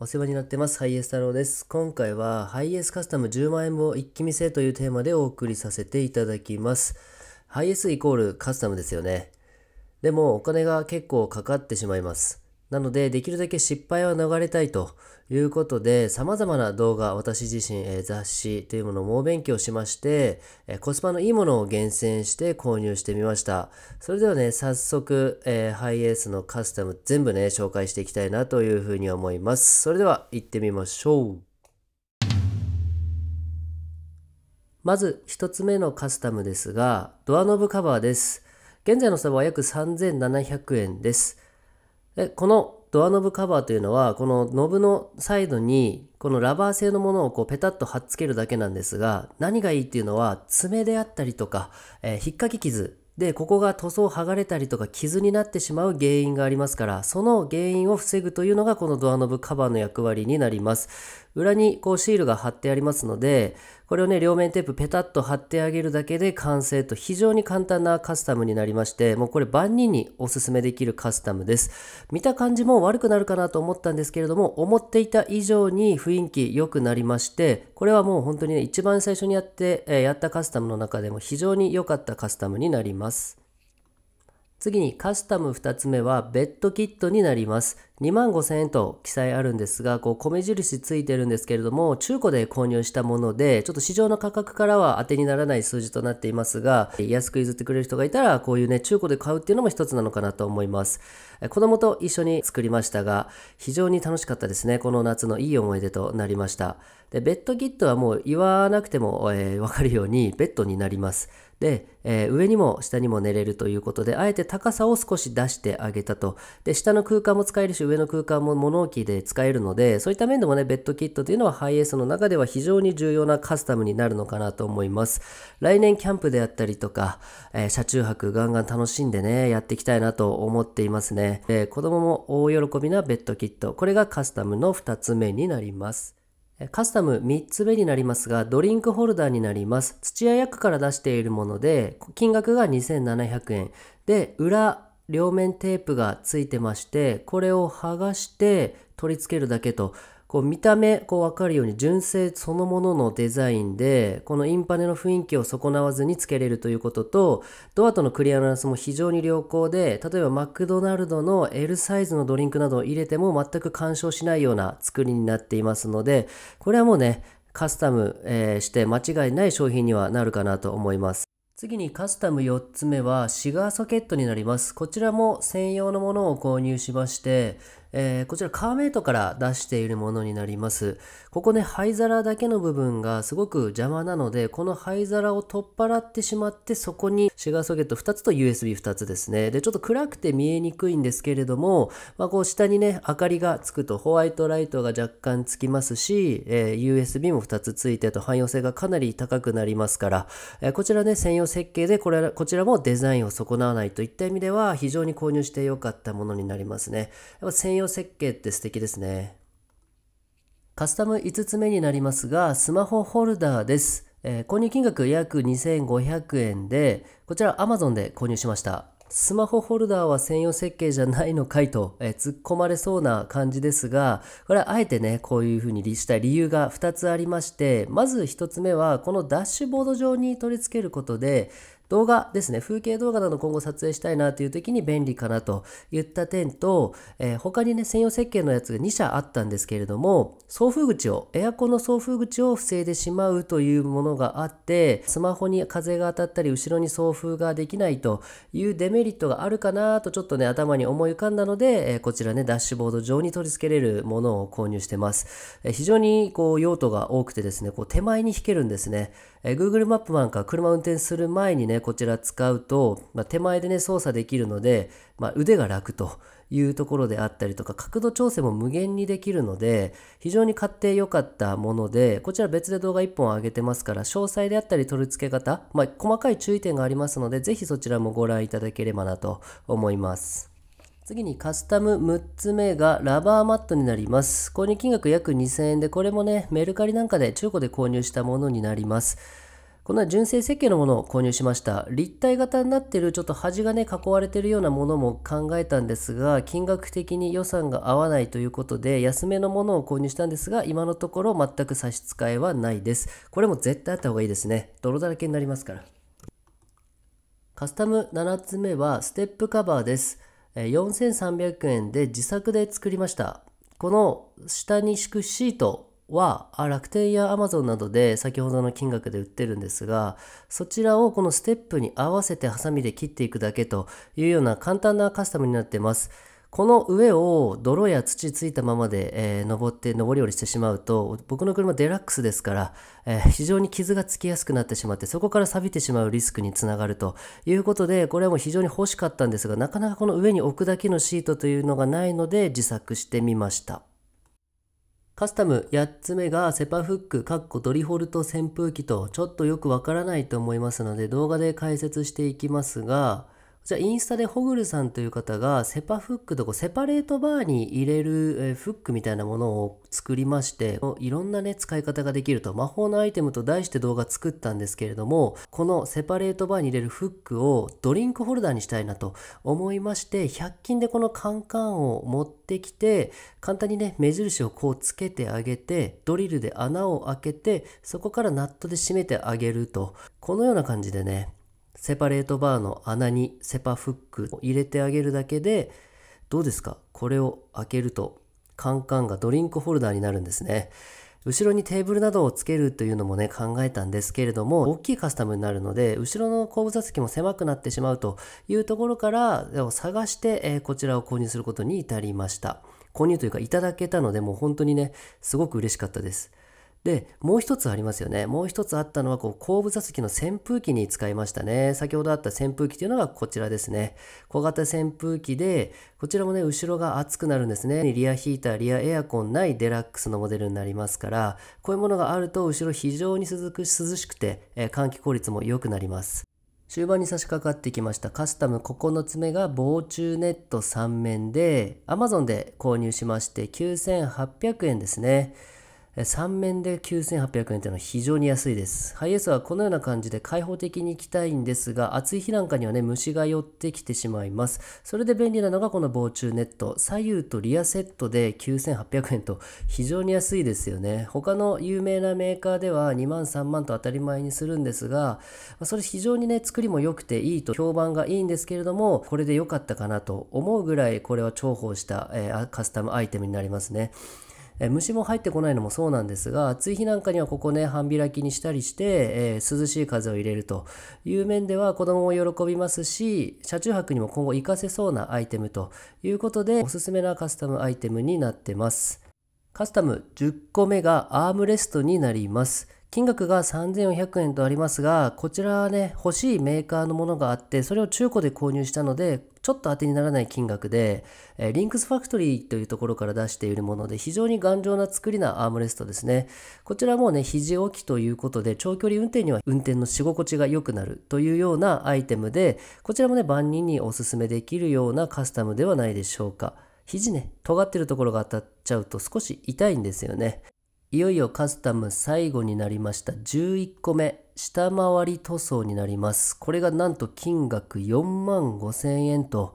お世話になってます。ハイエス太郎です。今回は、ハイエースカスタム10万円を一気見せというテーマでお送りさせていただきます。ハイエースイコールカスタムですよね。でも、お金が結構かかってしまいます。なので、できるだけ失敗は逃れたいということで、様々な動画、私自身、えー、雑誌というものを猛勉強しまして、えー、コスパのいいものを厳選して購入してみました。それではね、早速、えー、ハイエースのカスタム全部ね、紹介していきたいなというふうに思います。それでは、行ってみましょう。まず1つ目のカスタムですが、ドアノブカバーです。現在の差は約3700円です。でこのドアノブカバーというのはこのノブのサイドにこのラバー製のものをこうペタッと貼っつけるだけなんですが何がいいっていうのは爪であったりとか、えー、引っかき傷でここが塗装剥がれたりとか傷になってしまう原因がありますからその原因を防ぐというのがこのドアノブカバーの役割になります裏にこうシールが貼ってありますので、これをね、両面テープペタッと貼ってあげるだけで完成と非常に簡単なカスタムになりまして、もうこれ万人におすすめできるカスタムです。見た感じも悪くなるかなと思ったんですけれども、思っていた以上に雰囲気良くなりまして、これはもう本当にね、一番最初にやって、えやったカスタムの中でも非常に良かったカスタムになります。次にカスタム2つ目はベッドキットになります。2万5000円と記載あるんですが、こう米印ついてるんですけれども、中古で購入したもので、ちょっと市場の価格からは当てにならない数字となっていますが、安く譲ってくれる人がいたら、こういうね、中古で買うっていうのも一つなのかなと思います。子供と一緒に作りましたが、非常に楽しかったですね。この夏のいい思い出となりました。で、ベッドキットはもう言わなくても、えー、わかるようにベッドになります。で、えー、上にも下にも寝れるということで、あえて高さを少し出してあげたと。で、下の空間も使えるし、上上の空間も物置で使えるのでそういった面でもねベッドキットというのはハイエースの中では非常に重要なカスタムになるのかなと思います来年キャンプであったりとか、えー、車中泊ガンガン楽しんでねやっていきたいなと思っていますね、えー、子供も大喜びなベッドキットこれがカスタムの2つ目になりますカスタム3つ目になりますが、ドリンクホルダーになります。土屋薬から出しているもので、金額が2700円。で、裏両面テープがついてましてこれを剥がして取り付けるだけとこう見た目こう分かるように純正そのもののデザインでこのインパネの雰囲気を損なわずにつけれるということとドアとのクリアランスも非常に良好で例えばマクドナルドの L サイズのドリンクなどを入れても全く干渉しないような作りになっていますのでこれはもうねカスタム、えして間違いない商品にはなるかなと思います。次にカスタム4つ目はシガーソケットになります。こちらも専用のものを購入しまして、えー、こちらカーメイトから出しているものになります。ここね、灰皿だけの部分がすごく邪魔なので、この灰皿を取っ払ってしまって、そこにシガーソケット2つと USB2 つですね。で、ちょっと暗くて見えにくいんですけれども、まあ、こう下にね、明かりがつくとホワイトライトが若干つきますし、えー、USB も2つついてと汎用性がかなり高くなりますから、えー、こちらね、専用設計でこれ、こちらもデザインを損なわないといった意味では、非常に購入して良かったものになりますね。やっぱ専用容設計って素敵ですね。カスタム5つ目になりますが、スマホホルダーです。えー、購入金額約2500円で、こちら Amazon で購入しました。スマホホルダーは専用設計じゃないのかいと、えー、突っ込まれそうな感じですが、これはあえてね、こういうふうにした理由が2つありまして、まず1つ目は、このダッシュボード上に取り付けることで、動画ですね、風景動画など今後撮影したいなという時に便利かなといった点と、えー、他にね、専用設計のやつが2社あったんですけれども、送風口を、エアコンの送風口を防いでしまうというものがあって、スマホに風が当たったり、後ろに送風ができないというデメリットがあるかなとちょっとね、頭に思い浮かんだので、えー、こちらね、ダッシュボード上に取り付けれるものを購入してます。えー、非常にこう用途が多くてですね、こう手前に引けるんですね。えー、Google マップなんか車運転する前にね、こちら使うと、まあ、手前でね、操作できるので、まあ、腕が楽というところであったりとか、角度調整も無限にできるので、非常に買って良かったもので、こちら別で動画1本上げてますから、詳細であったり取り付け方、まあ、細かい注意点がありますので、ぜひそちらもご覧いただければなと思います。次にカスタム6つ目がラバーマットになります。購入金額約2000円で、これもね、メルカリなんかで中古で購入したものになります。こんな純正設計のものを購入しました。立体型になってる、ちょっと端がね、囲われてるようなものも考えたんですが、金額的に予算が合わないということで、安めのものを購入したんですが、今のところ全く差し支えはないです。これも絶対あった方がいいですね。泥だらけになりますから。カスタム7つ目は、ステップカバーです。4300円で自作で作りました。この下に敷くシートは楽天や Amazon などで先ほどの金額で売ってるんですがそちらをこのステップに合わせてハサミで切っていくだけというような簡単なカスタムになってます。この上を泥や土ついたままで、えー、登って上り下りしてしまうと僕の車デラックスですから、えー、非常に傷がつきやすくなってしまってそこから錆びてしまうリスクにつながるということでこれはもう非常に欲しかったんですがなかなかこの上に置くだけのシートというのがないので自作してみました。カスタム8つ目がセパフック、カッコドリフォルト扇風機とちょっとよくわからないと思いますので動画で解説していきますが、じゃあインスタでホグルさんという方がセパフックとかセパレートバーに入れるフックみたいなものを作りましていろんなね使い方ができると魔法のアイテムと題して動画作ったんですけれどもこのセパレートバーに入れるフックをドリンクホルダーにしたいなと思いまして100均でこのカンカンを持ってきて簡単にね目印をこうつけてあげてドリルで穴を開けてそこからナットで締めてあげるとこのような感じでねセパレートバーの穴にセパフックを入れてあげるだけでどうですかこれを開けるとカンカンがドリンクホルダーになるんですね。後ろにテーブルなどをつけるというのもね考えたんですけれども大きいカスタムになるので後ろの後部座席も狭くなってしまうというところから探して、えー、こちらを購入することに至りました購入というかいただけたのでもう本当にねすごく嬉しかったですで、もう一つありますよね。もう一つあったのは、こう、後部座席の扇風機に使いましたね。先ほどあった扇風機というのがこちらですね。小型扇風機で、こちらもね、後ろが熱くなるんですね。リアヒーター、リアエアコンないデラックスのモデルになりますから、こういうものがあると、後ろ非常に涼しくて、え換気効率も良くなります。終盤に差し掛かってきましたカスタム9つ目が防虫ネット3面で Amazon で購入しまして9800円ですね3面で9800円というのは非常に安いです。ハイエースはこのような感じで開放的に行きたいんですが、暑い日なんかにはね、虫が寄ってきてしまいます。それで便利なのがこの防虫ネット。左右とリアセットで9800円と非常に安いですよね。他の有名なメーカーでは2万3万と当たり前にするんですが、それ非常にね、作りも良くていいと評判がいいんですけれども、これで良かったかなと思うぐらいこれは重宝した、えー、カスタムアイテムになりますね。虫も入ってこないのもそうなんですが暑い日なんかにはここね半開きにしたりして、えー、涼しい風を入れるという面では子供も喜びますし車中泊にも今後活かせそうなアイテムということでおすすめなカスタムアイテムになってますカスタム10個目がアームレストになります金額が3400円とありますが、こちらはね、欲しいメーカーのものがあって、それを中古で購入したので、ちょっと当てにならない金額で、えー、リンクスファクトリーというところから出しているもので、非常に頑丈な作りなアームレストですね。こちらもね、肘置きということで、長距離運転には運転のし心地が良くなるというようなアイテムで、こちらもね、万人におすすめできるようなカスタムではないでしょうか。肘ね、尖ってるところが当たっちゃうと少し痛いんですよね。いよいよカスタム最後になりました。11個目。下回り塗装になります。これがなんと金額4万5千円と、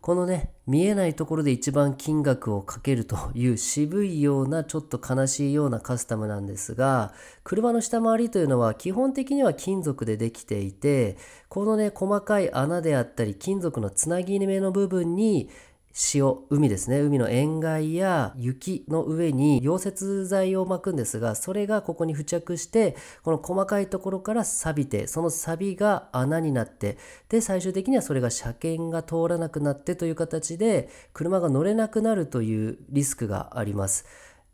このね、見えないところで一番金額をかけるという渋いようなちょっと悲しいようなカスタムなんですが、車の下回りというのは基本的には金属でできていて、このね、細かい穴であったり金属のつなぎ目の部分に潮、海ですね、海の塩害や雪の上に溶接剤を巻くんですが、それがここに付着して、この細かいところから錆びて、その錆びが穴になって、で、最終的にはそれが車検が通らなくなってという形で、車が乗れなくなるというリスクがあります。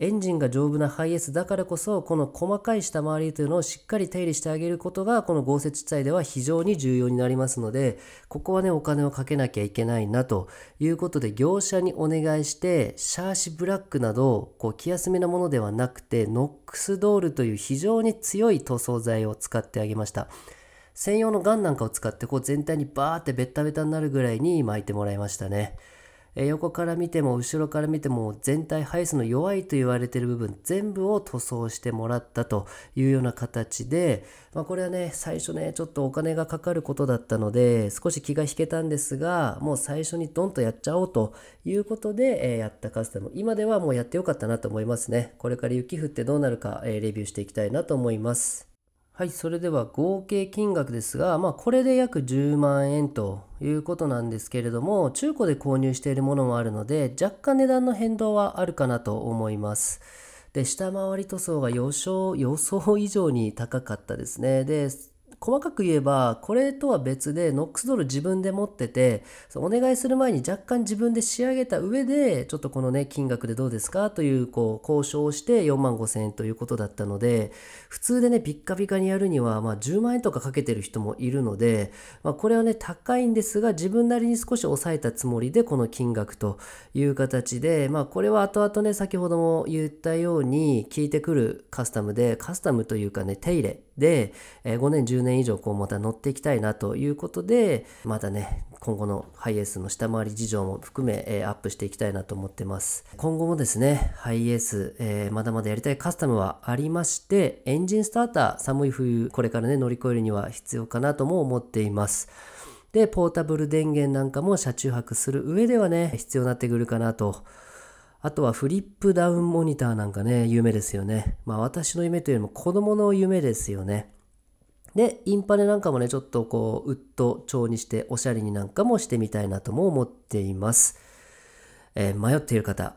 エンジンが丈夫なハイエースだからこそ、この細かい下回りというのをしっかり手入れしてあげることが、この豪雪地帯では非常に重要になりますので、ここはね、お金をかけなきゃいけないなということで、業者にお願いして、シャーシブラックなど、こう、気休めなものではなくて、ノックスドールという非常に強い塗装剤を使ってあげました。専用のガンなんかを使って、こう、全体にバーってベッタベタになるぐらいに巻いてもらいましたね。え横から見ても後ろから見ても全体ハイスの弱いと言われてる部分全部を塗装してもらったというような形で、まあ、これはね最初ねちょっとお金がかかることだったので少し気が引けたんですがもう最初にドンとやっちゃおうということで、えやったカスタム今ではもうやってよかったなと思いますねこれから雪降ってどうなるか、えレビューしていきたいなと思いますはい、それでは合計金額ですが、まあ、これで約10万円ということなんですけれども、中古で購入しているものもあるので、若干値段の変動はあるかなと思います。で、下回り塗装が予想、予想以上に高かったですね。で、細かく言えば、これとは別で、ノックスドール自分で持ってて、お願いする前に若干自分で仕上げた上で、ちょっとこのね、金額でどうですかという、こう、交渉をして4万5千円ということだったので、普通でね、ピッカピカにやるには、まあ、10万円とかかけてる人もいるので、まあ、これはね、高いんですが、自分なりに少し抑えたつもりで、この金額という形で、まあ、これは後々ね、先ほども言ったように、効いてくるカスタムで、カスタムというかね、手入れで、え5年10年以上こうまた乗っていきたいなということでまたね今後のハイエースの下回り事情も含め、えアップしていきたいなと思ってます今後もですねハイエース、えー、まだまだやりたいカスタムはありましてエンジンスターター寒い冬これからね乗り越えるには必要かなとも思っていますでポータブル電源なんかも車中泊する上ではね必要になってくるかなとあとはフリップダウンモニターなんかね、夢ですよね。まあ私の夢というよりも子供の夢ですよね。で、インパネなんかもね、ちょっとこう、ウッド調にしておしゃれになんかもしてみたいなとも思っています。えー、迷っている方、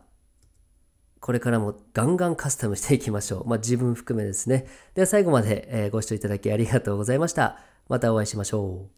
これからもガンガンカスタムしていきましょう。まあ自分含めですね。では最後までご視聴いただきありがとうございました。またお会いしましょう。